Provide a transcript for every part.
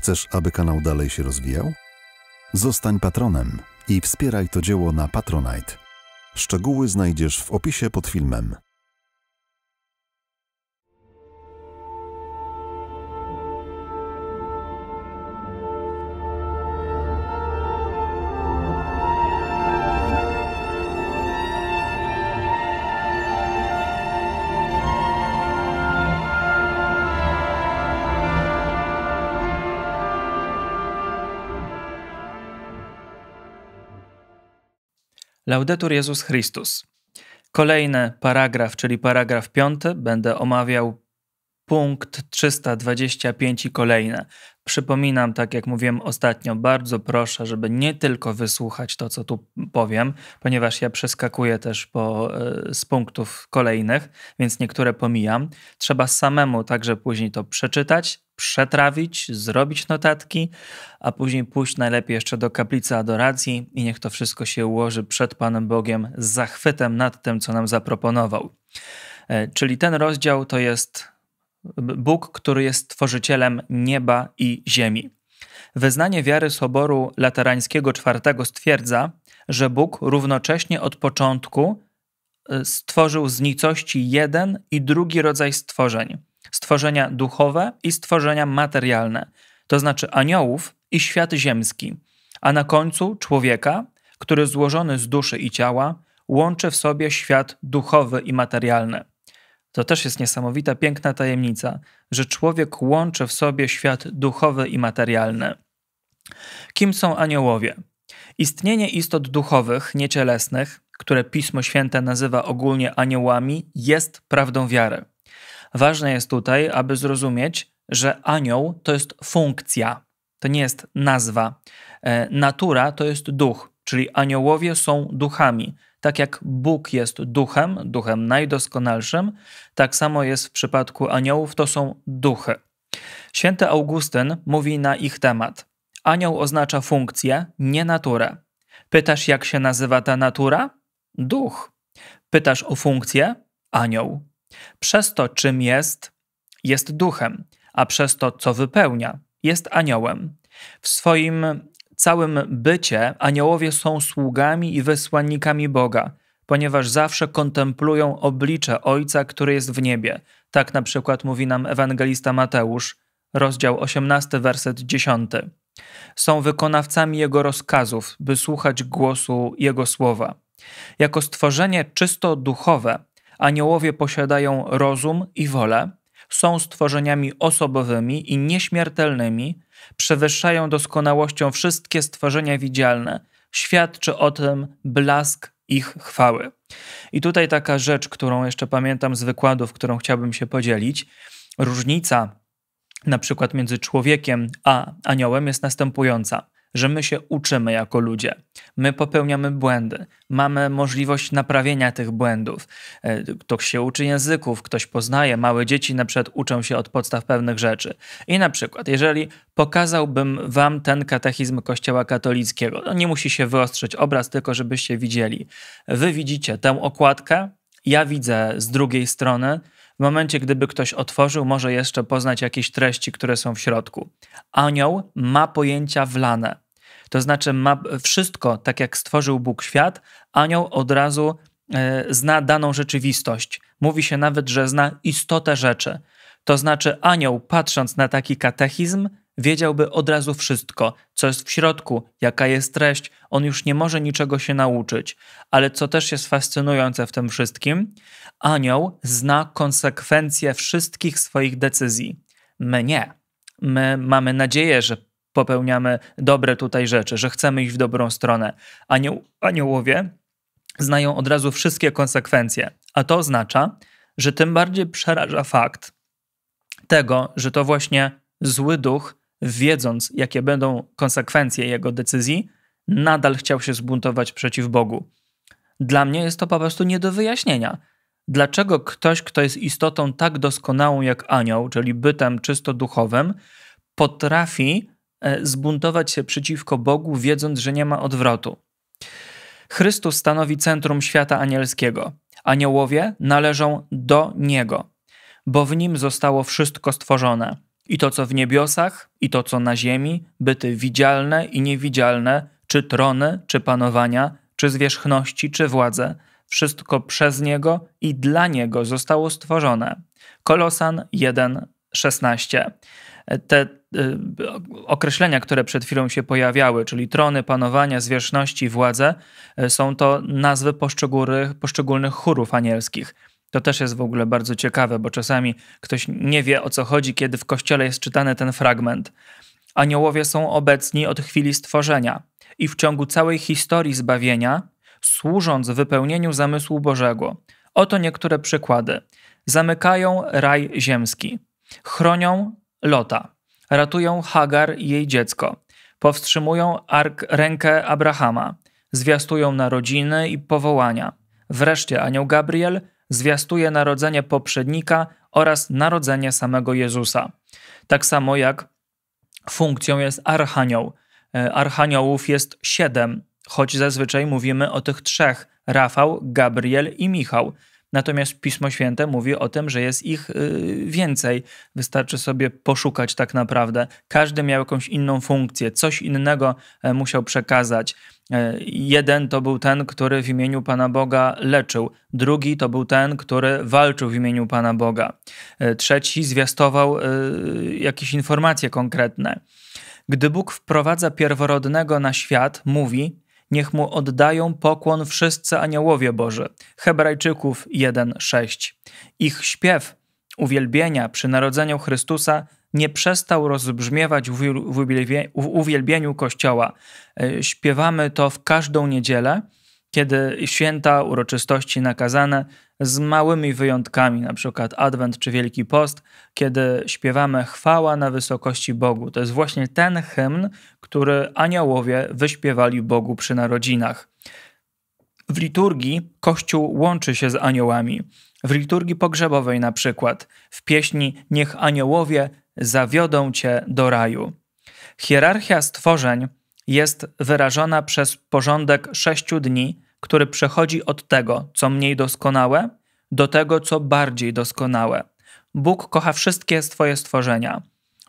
Chcesz, aby kanał dalej się rozwijał? Zostań patronem i wspieraj to dzieło na Patronite. Szczegóły znajdziesz w opisie pod filmem. Laudetur Jezus Chrystus. Kolejny paragraf, czyli paragraf piąty, będę omawiał punkt 325 i kolejne. Przypominam, tak jak mówiłem ostatnio, bardzo proszę, żeby nie tylko wysłuchać to, co tu powiem, ponieważ ja przeskakuję też po, e, z punktów kolejnych, więc niektóre pomijam. Trzeba samemu także później to przeczytać, przetrawić, zrobić notatki, a później pójść najlepiej jeszcze do kaplicy adoracji i niech to wszystko się ułoży przed Panem Bogiem z zachwytem nad tym, co nam zaproponował. E, czyli ten rozdział to jest Bóg, który jest stworzycielem nieba i ziemi. Wyznanie wiary Soboru Laterańskiego IV stwierdza, że Bóg równocześnie od początku e, stworzył z nicości jeden i drugi rodzaj stworzeń stworzenia duchowe i stworzenia materialne, to znaczy aniołów i świat ziemski, a na końcu człowieka, który złożony z duszy i ciała łączy w sobie świat duchowy i materialny. To też jest niesamowita, piękna tajemnica, że człowiek łączy w sobie świat duchowy i materialny. Kim są aniołowie? Istnienie istot duchowych, niecielesnych, które Pismo Święte nazywa ogólnie aniołami, jest prawdą wiary. Ważne jest tutaj, aby zrozumieć, że anioł to jest funkcja, to nie jest nazwa. E, natura to jest duch, czyli aniołowie są duchami, tak jak Bóg jest duchem, duchem najdoskonalszym, tak samo jest w przypadku aniołów, to są duchy. Święty Augustyn mówi na ich temat. Anioł oznacza funkcję, nie naturę. Pytasz, jak się nazywa ta natura? Duch. Pytasz o funkcję? Anioł. Przez to, czym jest, jest duchem, a przez to, co wypełnia, jest aniołem. W swoim całym bycie aniołowie są sługami i wysłannikami Boga, ponieważ zawsze kontemplują oblicze Ojca, który jest w niebie. Tak na przykład mówi nam ewangelista Mateusz, rozdział 18, werset 10. Są wykonawcami Jego rozkazów, by słuchać głosu Jego słowa. Jako stworzenie czysto duchowe, aniołowie posiadają rozum i wolę, są stworzeniami osobowymi i nieśmiertelnymi, przewyższają doskonałością wszystkie stworzenia widzialne. Świadczy o tym blask ich chwały. I tutaj taka rzecz, którą jeszcze pamiętam z wykładów, którą chciałbym się podzielić. Różnica na przykład między człowiekiem a aniołem jest następująca że my się uczymy jako ludzie. My popełniamy błędy, mamy możliwość naprawienia tych błędów. E, ktoś się uczy języków, ktoś poznaje, małe dzieci na przykład uczą się od podstaw pewnych rzeczy. I na przykład, jeżeli pokazałbym wam ten katechizm Kościoła katolickiego, to nie musi się wyostrzyć obraz, tylko żebyście widzieli. Wy widzicie tę okładkę, ja widzę z drugiej strony w momencie, gdyby ktoś otworzył, może jeszcze poznać jakieś treści, które są w środku. Anioł ma pojęcia wlane. To znaczy, ma wszystko, tak jak stworzył Bóg świat, anioł od razu e, zna daną rzeczywistość. Mówi się nawet, że zna istotę rzeczy. To znaczy, anioł, patrząc na taki katechizm, wiedziałby od razu wszystko, co jest w środku, jaka jest treść, on już nie może niczego się nauczyć. Ale co też jest fascynujące w tym wszystkim, anioł zna konsekwencje wszystkich swoich decyzji. My nie. My mamy nadzieję, że popełniamy dobre tutaj rzeczy, że chcemy iść w dobrą stronę. Anioł, aniołowie znają od razu wszystkie konsekwencje, a to oznacza, że tym bardziej przeraża fakt tego, że to właśnie zły duch wiedząc, jakie będą konsekwencje jego decyzji, nadal chciał się zbuntować przeciw Bogu. Dla mnie jest to po prostu nie do wyjaśnienia. Dlaczego ktoś, kto jest istotą tak doskonałą jak anioł, czyli bytem czysto duchowym, potrafi e, zbuntować się przeciwko Bogu, wiedząc, że nie ma odwrotu? Chrystus stanowi centrum świata anielskiego. Aniołowie należą do Niego, bo w Nim zostało wszystko stworzone i to, co w niebiosach, i to, co na ziemi, byty widzialne i niewidzialne, czy trony, czy panowania, czy zwierzchności, czy władze, wszystko przez Niego i dla Niego zostało stworzone. Kolosan 1:16. Te y, określenia, które przed chwilą się pojawiały, czyli trony, panowania, zwierzchności, władze, y, są to nazwy poszczególnych, poszczególnych chórów anielskich. To też jest w ogóle bardzo ciekawe, bo czasami ktoś nie wie o co chodzi, kiedy w kościele jest czytany ten fragment. Aniołowie są obecni od chwili stworzenia i w ciągu całej historii zbawienia, służąc wypełnieniu zamysłu Bożego. Oto niektóre przykłady. Zamykają raj ziemski, chronią Lota, ratują Hagar i jej dziecko, powstrzymują ark rękę Abrahama, zwiastują narodziny i powołania. Wreszcie anioł Gabriel zwiastuje narodzenie poprzednika oraz narodzenie samego Jezusa. Tak samo jak funkcją jest archanioł. E, archaniołów jest siedem, choć zazwyczaj mówimy o tych trzech: Rafał, Gabriel i Michał. Natomiast Pismo Święte mówi o tym, że jest ich y, więcej. Wystarczy sobie poszukać tak naprawdę. Każdy miał jakąś inną funkcję, coś innego e, musiał przekazać. E, jeden to był ten, który w imieniu Pana Boga leczył, drugi to był ten, który walczył w imieniu Pana Boga, e, trzeci zwiastował e, jakieś informacje konkretne. Gdy Bóg wprowadza pierworodnego na świat, mówi: Niech mu oddają pokłon wszyscy aniołowie Boży. Hebrajczyków 1:6. Ich śpiew uwielbienia przy narodzeniu Chrystusa nie przestał rozbrzmiewać w uwielbieniu Kościoła. E, śpiewamy to w każdą niedzielę, kiedy święta, uroczystości nakazane, z małymi wyjątkami, na przykład Adwent czy Wielki Post, kiedy śpiewamy chwała na wysokości Bogu. To jest właśnie ten hymn, który aniołowie wyśpiewali Bogu przy narodzinach. W liturgii Kościół łączy się z aniołami. W liturgii pogrzebowej na przykład, w pieśni Niech aniołowie zawiodą cię do raju. Hierarchia stworzeń jest wyrażona przez porządek sześciu dni, który przechodzi od tego, co mniej doskonałe, do tego, co bardziej doskonałe. Bóg kocha wszystkie swoje stworzenia.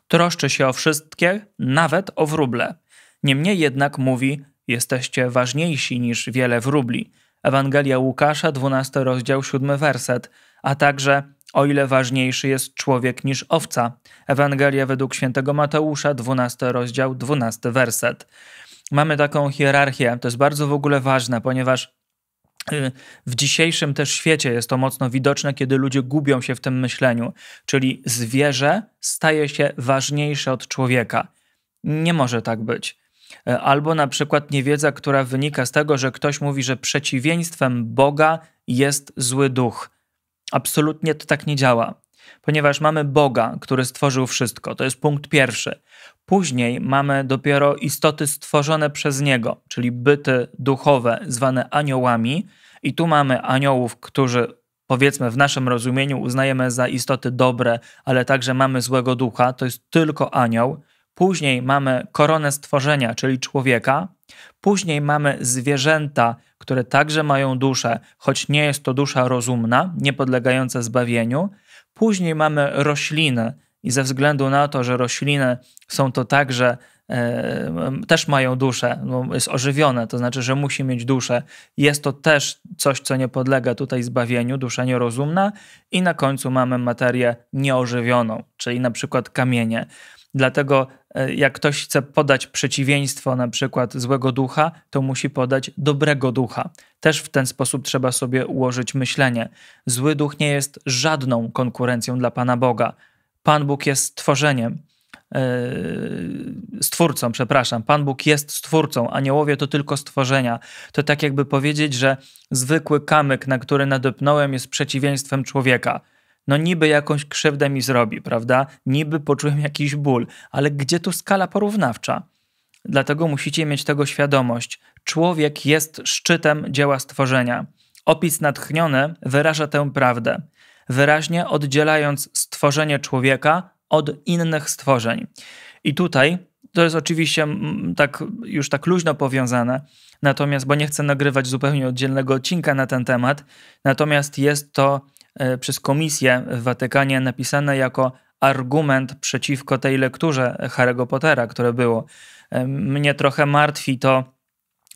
Troszczy się o wszystkie, nawet o wróble. Niemniej jednak mówi: Jesteście ważniejsi niż wiele wróbli. Ewangelia Łukasza, 12 rozdział, 7 werset, a także o ile ważniejszy jest człowiek niż owca. Ewangelia według świętego Mateusza, 12 rozdział, 12 werset. Mamy taką hierarchię, to jest bardzo w ogóle ważne, ponieważ y, w dzisiejszym też świecie jest to mocno widoczne, kiedy ludzie gubią się w tym myśleniu, czyli zwierzę staje się ważniejsze od człowieka. Nie może tak być. Y, albo na przykład niewiedza, która wynika z tego, że ktoś mówi, że przeciwieństwem Boga jest zły duch Absolutnie to tak nie działa, ponieważ mamy Boga, który stworzył wszystko. To jest punkt pierwszy. Później mamy dopiero istoty stworzone przez Niego, czyli byty duchowe zwane aniołami. I tu mamy aniołów, którzy powiedzmy w naszym rozumieniu uznajemy za istoty dobre, ale także mamy złego ducha, to jest tylko anioł. Później mamy koronę stworzenia, czyli człowieka, Później mamy zwierzęta, które także mają duszę, choć nie jest to dusza rozumna, niepodlegająca zbawieniu. Później mamy rośliny i ze względu na to, że rośliny są to także e, też mają duszę, no, jest ożywione, to znaczy, że musi mieć duszę. Jest to też coś, co nie podlega tutaj zbawieniu, dusza nierozumna. I na końcu mamy materię nieożywioną, czyli na przykład kamienie. Dlatego e, jak ktoś chce podać przeciwieństwo na przykład złego ducha, to musi podać dobrego ducha. Też w ten sposób trzeba sobie ułożyć myślenie. Zły duch nie jest żadną konkurencją dla Pana Boga. Pan Bóg jest stworzeniem, e, stwórcą, przepraszam. Pan Bóg jest stwórcą, aniołowie to tylko stworzenia. To tak jakby powiedzieć, że zwykły kamyk, na który nadepnąłem, jest przeciwieństwem człowieka no niby jakąś krzywdę mi zrobi, prawda? Niby poczułem jakiś ból, ale gdzie tu skala porównawcza? Dlatego musicie mieć tego świadomość. Człowiek jest szczytem dzieła stworzenia. Opis natchniony wyraża tę prawdę, wyraźnie oddzielając stworzenie człowieka od innych stworzeń. I tutaj to jest oczywiście mm, tak, już tak luźno powiązane, natomiast, bo nie chcę nagrywać zupełnie oddzielnego odcinka na ten temat, natomiast jest to E, przez Komisję w Watykanie napisane jako argument przeciwko tej lekturze Harry'ego Pottera, które było. E, mnie trochę martwi to,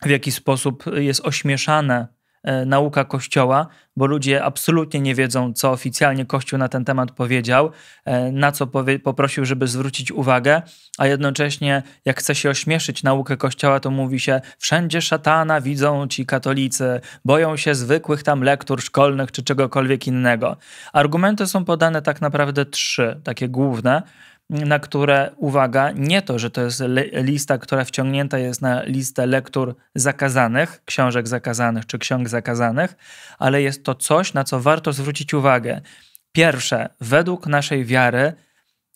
w jaki sposób jest ośmieszane E, nauka Kościoła, bo ludzie absolutnie nie wiedzą, co oficjalnie Kościół na ten temat powiedział, e, na co powie, poprosił, żeby zwrócić uwagę, a jednocześnie, jak chce się ośmieszyć naukę Kościoła, to mówi się: wszędzie szatana widzą ci katolicy, boją się zwykłych tam lektur szkolnych czy czegokolwiek innego. Argumenty są podane tak naprawdę trzy, takie główne na które uwaga, nie to, że to jest lista, która wciągnięta jest na listę lektur zakazanych, książek zakazanych czy ksiąg zakazanych, ale jest to coś, na co warto zwrócić uwagę. Pierwsze, według naszej wiary,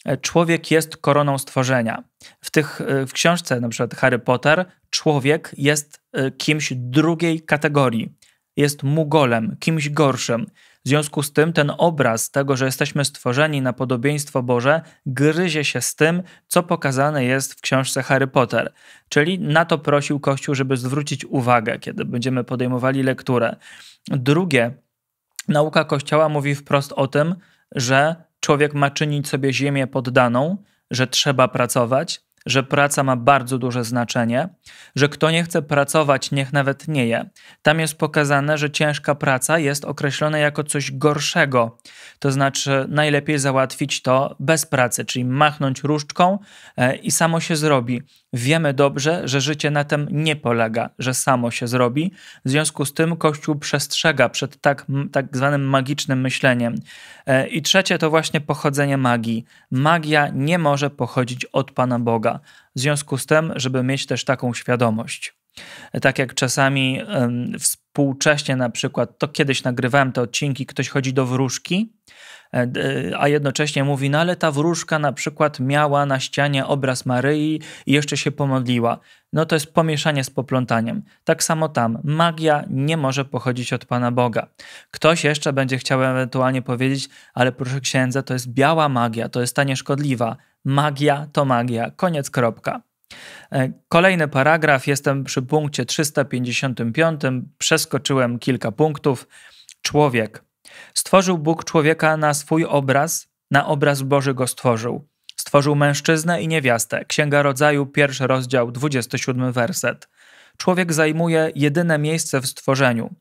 e, człowiek jest koroną stworzenia. W, tych, e, w książce, np. Harry Potter, człowiek jest e, kimś drugiej kategorii. Jest mugolem, kimś gorszym. W związku z tym ten obraz tego, że jesteśmy stworzeni na podobieństwo Boże, gryzie się z tym, co pokazane jest w książce Harry Potter. Czyli na to prosił Kościół, żeby zwrócić uwagę, kiedy będziemy podejmowali lekturę. Drugie, nauka Kościoła mówi wprost o tym, że człowiek ma czynić sobie ziemię poddaną, że trzeba pracować, że praca ma bardzo duże znaczenie, że kto nie chce pracować, niech nawet nie je. Tam jest pokazane, że ciężka praca jest określona jako coś gorszego, to znaczy najlepiej załatwić to bez pracy, czyli machnąć różdżką e, i samo się zrobi. Wiemy dobrze, że życie na tym nie polega, że samo się zrobi. W związku z tym Kościół przestrzega przed tak, tak zwanym magicznym myśleniem. E, I trzecie to właśnie pochodzenie magii. Magia nie może pochodzić od Pana Boga. W związku z tym, żeby mieć też taką świadomość. E, tak jak czasami um, współcześnie na przykład, to kiedyś nagrywałem te odcinki, ktoś chodzi do wróżki, e, a jednocześnie mówi, no ale ta wróżka na przykład miała na ścianie obraz Maryi i jeszcze się pomodliła. No to jest pomieszanie z poplątaniem. Tak samo tam, magia nie może pochodzić od Pana Boga. Ktoś jeszcze będzie chciał ewentualnie powiedzieć, ale proszę księdza, to jest biała magia, to jest ta nieszkodliwa. Magia to magia. Koniec kropka. E, kolejny paragraf, jestem przy punkcie 355, przeskoczyłem kilka punktów. Człowiek. Stworzył Bóg człowieka na swój obraz, na obraz Boży go stworzył. Stworzył mężczyznę i niewiastę. Księga Rodzaju, pierwszy rozdział, 27 werset. Człowiek zajmuje jedyne miejsce w stworzeniu.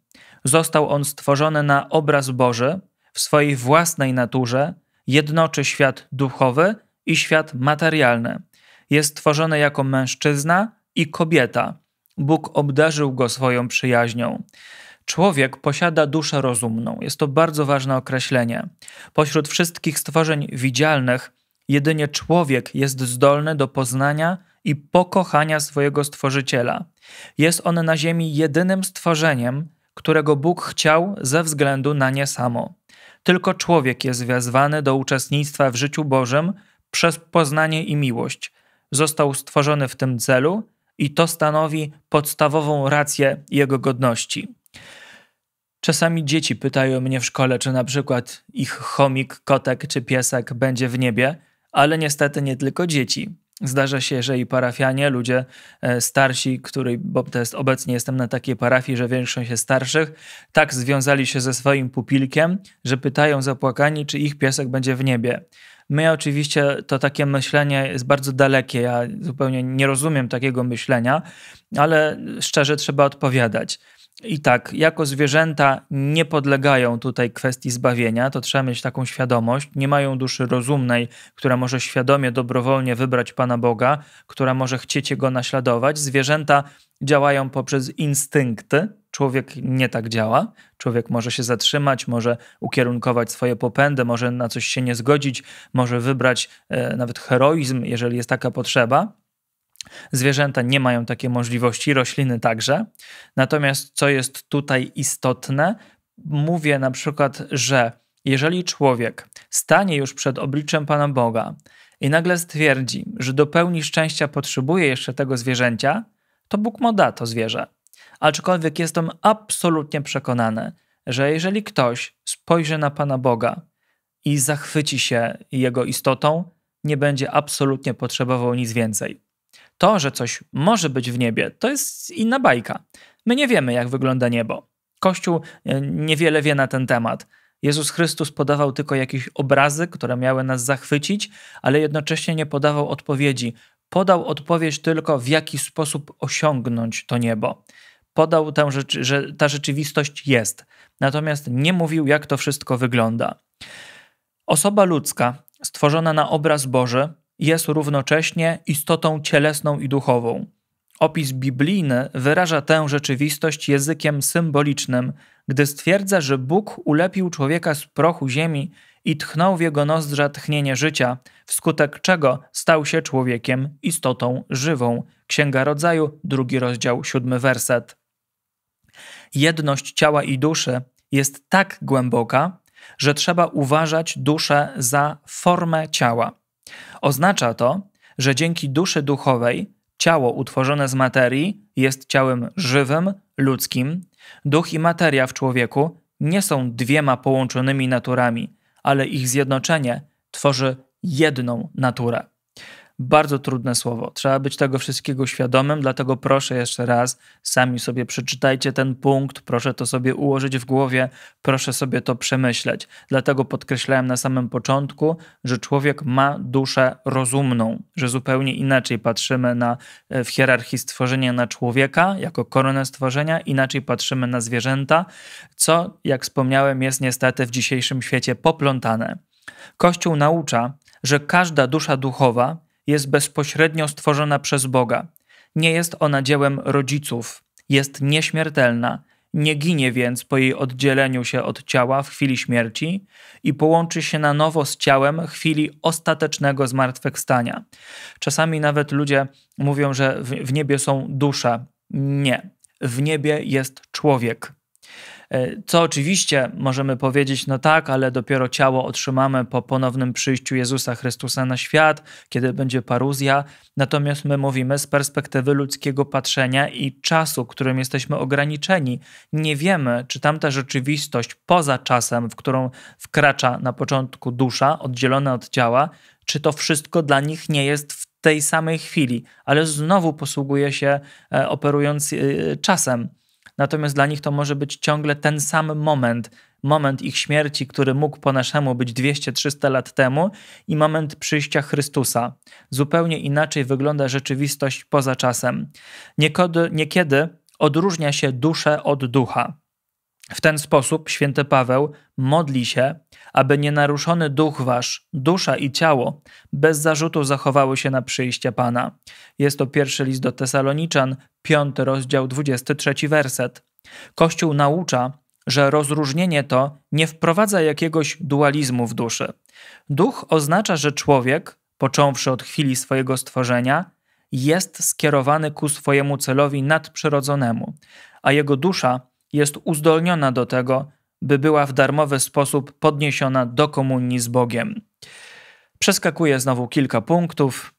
Został on stworzony na obraz Boży, w swojej własnej naturze, jednoczy świat duchowy i świat materialny jest tworzony jako mężczyzna i kobieta. Bóg obdarzył go swoją przyjaźnią. Człowiek posiada duszę rozumną. Jest to bardzo ważne określenie. Pośród wszystkich stworzeń widzialnych, jedynie człowiek jest zdolny do poznania i pokochania swojego stworzyciela. Jest on na ziemi jedynym stworzeniem, którego Bóg chciał ze względu na nie samo. Tylko człowiek jest wezwany do uczestnictwa w życiu Bożym przez poznanie i miłość został stworzony w tym celu i to stanowi podstawową rację jego godności. Czasami dzieci pytają mnie w szkole, czy na przykład ich chomik, kotek czy piesek będzie w niebie, ale niestety nie tylko dzieci. Zdarza się, że i parafianie, ludzie e, starsi, której, bo jest, obecnie jestem na takiej parafii, że większość się starszych, tak związali się ze swoim pupilkiem, że pytają zapłakani, czy ich piesek będzie w niebie. My oczywiście to takie myślenie jest bardzo dalekie. Ja zupełnie nie rozumiem takiego myślenia, ale szczerze trzeba odpowiadać. I tak, jako zwierzęta nie podlegają tutaj kwestii zbawienia, to trzeba mieć taką świadomość. Nie mają duszy rozumnej, która może świadomie, dobrowolnie wybrać Pana Boga, która może chcieć Jego naśladować. Zwierzęta działają poprzez instynkty, Człowiek nie tak działa. Człowiek może się zatrzymać, może ukierunkować swoje popędy, może na coś się nie zgodzić, może wybrać e, nawet heroizm, jeżeli jest taka potrzeba. Zwierzęta nie mają takiej możliwości, rośliny także. Natomiast co jest tutaj istotne, mówię na przykład, że jeżeli człowiek stanie już przed obliczem Pana Boga i nagle stwierdzi, że do pełni szczęścia potrzebuje jeszcze tego zwierzęcia, to Bóg mu da to zwierzę. Aczkolwiek jestem absolutnie przekonany, że jeżeli ktoś spojrzy na Pana Boga i zachwyci się Jego istotą, nie będzie absolutnie potrzebował nic więcej. To, że coś może być w niebie, to jest inna bajka. My nie wiemy, jak wygląda niebo. Kościół e, niewiele wie na ten temat. Jezus Chrystus podawał tylko jakieś obrazy, które miały nas zachwycić, ale jednocześnie nie podawał odpowiedzi. Podał odpowiedź tylko, w jaki sposób osiągnąć to niebo podał, tę rzeczy, że ta rzeczywistość jest, natomiast nie mówił, jak to wszystko wygląda. Osoba ludzka, stworzona na obraz Boży, jest równocześnie istotą cielesną i duchową. Opis biblijny wyraża tę rzeczywistość językiem symbolicznym, gdy stwierdza, że Bóg ulepił człowieka z prochu ziemi i tchnął w jego nozdrza tchnienie życia, wskutek czego stał się człowiekiem istotą żywą. Księga Rodzaju, drugi rozdział, siódmy werset jedność ciała i duszy jest tak głęboka, że trzeba uważać duszę za formę ciała. Oznacza to, że dzięki duszy duchowej ciało utworzone z materii jest ciałem żywym, ludzkim. Duch i materia w człowieku nie są dwiema połączonymi naturami, ale ich zjednoczenie tworzy jedną naturę. Bardzo trudne słowo. Trzeba być tego wszystkiego świadomym, dlatego proszę jeszcze raz, sami sobie przeczytajcie ten punkt, proszę to sobie ułożyć w głowie, proszę sobie to przemyśleć. Dlatego podkreślałem na samym początku, że człowiek ma duszę rozumną, że zupełnie inaczej patrzymy na, e, w hierarchii stworzenia na człowieka jako koronę stworzenia, inaczej patrzymy na zwierzęta, co, jak wspomniałem, jest niestety w dzisiejszym świecie poplątane. Kościół naucza, że każda dusza duchowa jest bezpośrednio stworzona przez Boga. Nie jest ona dziełem rodziców, jest nieśmiertelna, nie ginie więc po jej oddzieleniu się od ciała w chwili śmierci i połączy się na nowo z ciałem w chwili ostatecznego zmartwychwstania. Czasami nawet ludzie mówią, że w niebie są dusze. Nie. W niebie jest człowiek. E, co oczywiście możemy powiedzieć, no tak, ale dopiero ciało otrzymamy po ponownym przyjściu Jezusa Chrystusa na świat, kiedy będzie paruzja. Natomiast my mówimy z perspektywy ludzkiego patrzenia i czasu, którym jesteśmy ograniczeni. Nie wiemy, czy tamta rzeczywistość poza czasem, w którą wkracza na początku dusza, oddzielona od ciała, czy to wszystko dla nich nie jest w tej samej chwili, ale znowu posługuje się e, operując e, czasem natomiast dla nich to może być ciągle ten sam moment, moment ich śmierci, który mógł po naszemu być 200-300 lat temu, i moment przyjścia Chrystusa. Zupełnie inaczej wygląda rzeczywistość poza czasem. Niekiedy, niekiedy odróżnia się duszę od ducha. W ten sposób święty Paweł modli się, aby nienaruszony duch wasz, dusza i ciało bez zarzutu zachowały się na przyjście Pana. Jest to pierwszy list do Tesaloniczan, piąty rozdział, 23 werset. Kościół naucza, że rozróżnienie to nie wprowadza jakiegoś dualizmu w duszy. Duch oznacza, że człowiek, począwszy od chwili swojego stworzenia, jest skierowany ku swojemu celowi nadprzyrodzonemu, a jego dusza jest uzdolniona do tego, by była w darmowy sposób podniesiona do komunii z Bogiem. Przeskakuję znowu kilka punktów.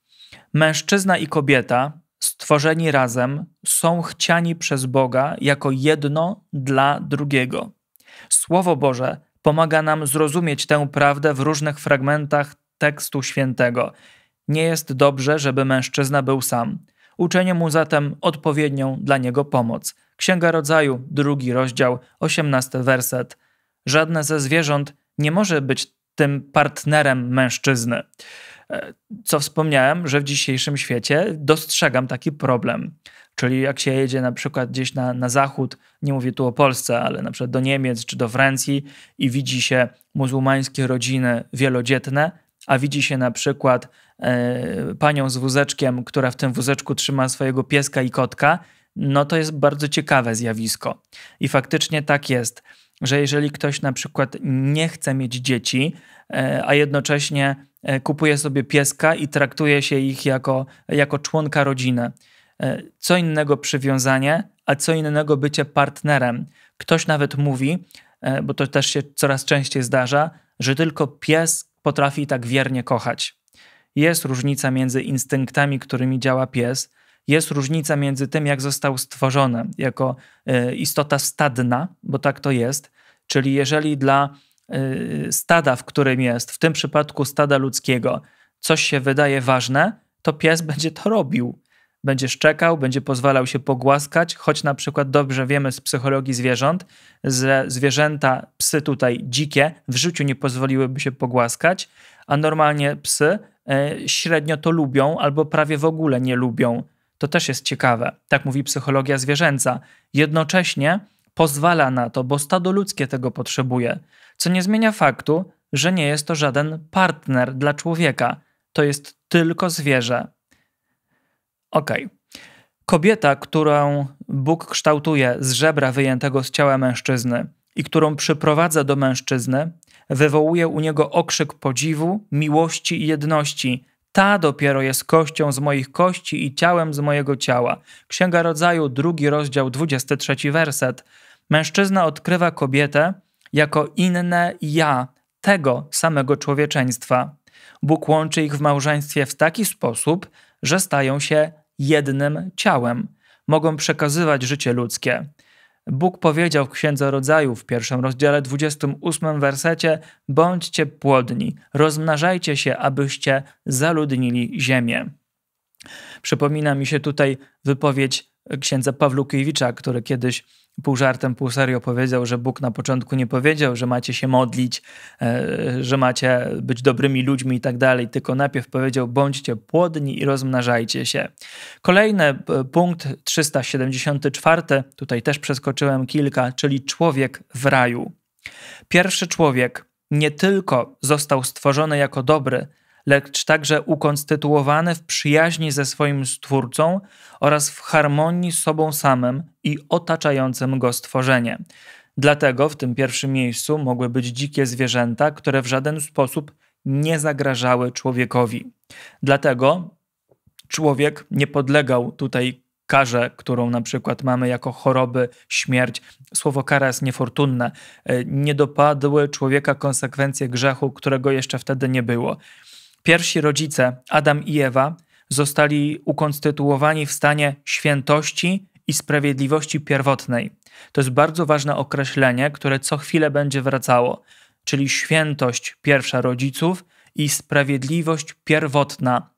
Mężczyzna i kobieta, stworzeni razem, są chciani przez Boga jako jedno dla drugiego. Słowo Boże pomaga nam zrozumieć tę prawdę w różnych fragmentach tekstu świętego. Nie jest dobrze, żeby mężczyzna był sam. Uczenie mu zatem odpowiednią dla niego pomoc. Księga Rodzaju, drugi rozdział, osiemnasty werset. Żadne ze zwierząt nie może być tym partnerem mężczyzny. E, co wspomniałem, że w dzisiejszym świecie dostrzegam taki problem. Czyli jak się jedzie na przykład gdzieś na, na zachód, nie mówię tu o Polsce, ale na przykład do Niemiec czy do Francji i widzi się muzułmańskie rodziny wielodzietne, a widzi się na przykład y, panią z wózeczkiem, która w tym wózeczku trzyma swojego pieska i kotka no to jest bardzo ciekawe zjawisko. I faktycznie tak jest, że jeżeli ktoś na przykład nie chce mieć dzieci, e, a jednocześnie e, kupuje sobie pieska i traktuje się ich jako, jako członka rodziny, e, co innego przywiązanie, a co innego bycie partnerem. Ktoś nawet mówi, bo to też się coraz częściej zdarza, że tylko pies potrafi tak wiernie kochać. Jest różnica między instynktami, którymi działa pies, jest różnica między tym, jak został stworzony jako e, istota stadna, bo tak to jest, czyli jeżeli dla e, stada, w którym jest, w tym przypadku stada ludzkiego, coś się wydaje ważne, to pies będzie to robił. Będzie szczekał, będzie pozwalał się pogłaskać, choć na przykład dobrze wiemy z psychologii zwierząt, że zwierzęta, psy tutaj dzikie, w życiu nie pozwoliłyby się pogłaskać, a normalnie psy e, średnio to lubią albo prawie w ogóle nie lubią to też jest ciekawe. Tak mówi psychologia zwierzęca. Jednocześnie pozwala na to, bo stado ludzkie tego potrzebuje, co nie zmienia faktu, że nie jest to żaden partner dla człowieka. To jest tylko zwierzę. Okej. Kobieta, którą Bóg kształtuje z żebra wyjętego z ciała mężczyzny i którą przyprowadza do mężczyzny, wywołuje u niego okrzyk podziwu, miłości i jedności, ta dopiero jest kością z moich kości i ciałem z mojego ciała. Księga Rodzaju, drugi rozdział, 23 werset. Mężczyzna odkrywa kobietę jako inne ja tego samego człowieczeństwa. Bóg łączy ich w małżeństwie w taki sposób, że stają się jednym ciałem. Mogą przekazywać życie ludzkie. Bóg powiedział w Księdze Rodzaju w pierwszym rozdziale 28 wersecie: Bądźcie płodni, rozmnażajcie się, abyście zaludnili ziemię. Przypomina mi się tutaj wypowiedź księdza Pawlukiewicza, który kiedyś pół żartem, pół serio powiedział, że Bóg na początku nie powiedział, że macie się modlić, e, że macie być dobrymi ludźmi i tak dalej, tylko najpierw powiedział bądźcie płodni i rozmnażajcie się. Kolejny e, punkt 374, tutaj też przeskoczyłem kilka, czyli człowiek w raju. Pierwszy człowiek nie tylko został stworzony jako dobry, lecz także ukonstytuowane w przyjaźni ze swoim Stwórcą oraz w harmonii z sobą samym i otaczającym go stworzeniem. Dlatego w tym pierwszym miejscu mogły być dzikie zwierzęta, które w żaden sposób nie zagrażały człowiekowi. Dlatego człowiek nie podlegał tutaj karze, którą na przykład mamy jako choroby, śmierć. Słowo kara jest niefortunne. E, nie dopadły człowieka konsekwencje grzechu, którego jeszcze wtedy nie było. Pierwsi rodzice, Adam i Ewa, zostali ukonstytuowani w stanie świętości i sprawiedliwości pierwotnej. To jest bardzo ważne określenie, które co chwilę będzie wracało, czyli świętość pierwsza rodziców i sprawiedliwość pierwotna.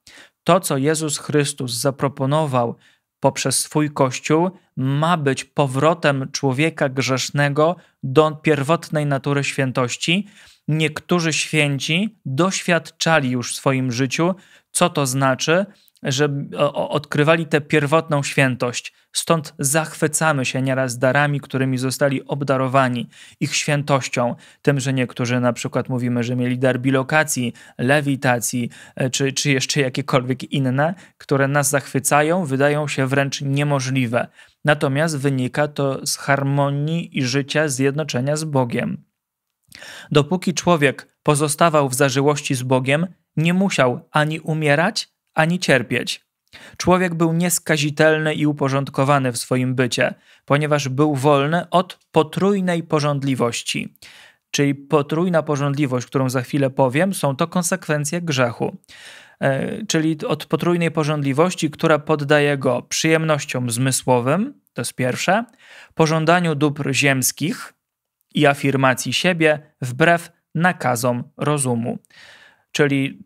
To, co Jezus Chrystus zaproponował poprzez swój Kościół, ma być powrotem człowieka grzesznego do pierwotnej natury świętości niektórzy święci doświadczali już w swoim życiu, co to znaczy, że odkrywali tę pierwotną świętość. Stąd zachwycamy się nieraz darami, którymi zostali obdarowani, ich świętością, tym, że niektórzy na przykład mówimy, że mieli dar bilokacji, lewitacji, e, czy, czy jeszcze jakiekolwiek inne, które nas zachwycają, wydają się wręcz niemożliwe. Natomiast wynika to z harmonii i życia zjednoczenia z Bogiem. Dopóki człowiek pozostawał w zażyłości z Bogiem, nie musiał ani umierać, ani cierpieć. Człowiek był nieskazitelny i uporządkowany w swoim bycie, ponieważ był wolny od potrójnej porządliwości. Czyli potrójna porządliwość, którą za chwilę powiem, są to konsekwencje grzechu. E, czyli od potrójnej porządliwości, która poddaje go przyjemnościom zmysłowym, to jest pierwsze, pożądaniu dóbr ziemskich, i afirmacji siebie wbrew nakazom rozumu. Czyli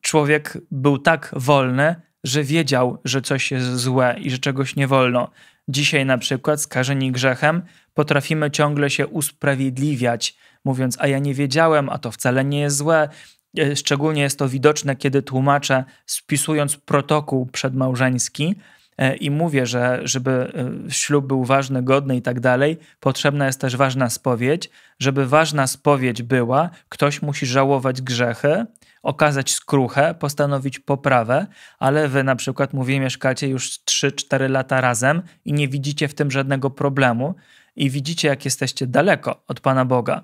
człowiek był tak wolny, że wiedział, że coś jest złe i że czegoś nie wolno. Dzisiaj na przykład skażeni grzechem potrafimy ciągle się usprawiedliwiać, mówiąc, a ja nie wiedziałem, a to wcale nie jest złe. E, szczególnie jest to widoczne, kiedy tłumaczę, spisując protokół przedmałżeński – E, i mówię, że żeby e, ślub był ważny, godny i tak dalej, potrzebna jest też ważna spowiedź. Żeby ważna spowiedź była, ktoś musi żałować grzechy, okazać skruchę, postanowić poprawę, ale wy na przykład, mówię, mieszkacie już 3-4 lata razem i nie widzicie w tym żadnego problemu i widzicie, jak jesteście daleko od Pana Boga.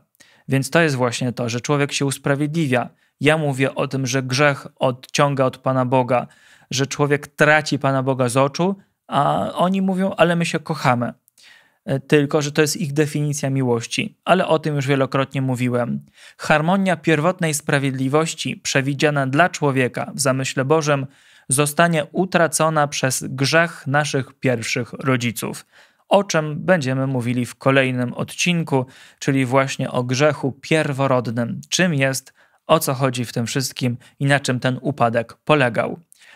Więc to jest właśnie to, że człowiek się usprawiedliwia. Ja mówię o tym, że grzech odciąga od Pana Boga, że człowiek traci Pana Boga z oczu, a oni mówią, ale my się kochamy. E, tylko, że to jest ich definicja miłości, ale o tym już wielokrotnie mówiłem. Harmonia pierwotnej sprawiedliwości, przewidziana dla człowieka w zamyśle Bożym, zostanie utracona przez grzech naszych pierwszych rodziców, o czym będziemy mówili w kolejnym odcinku, czyli właśnie o grzechu pierworodnym, czym jest, o co chodzi w tym wszystkim i na czym ten upadek polegał.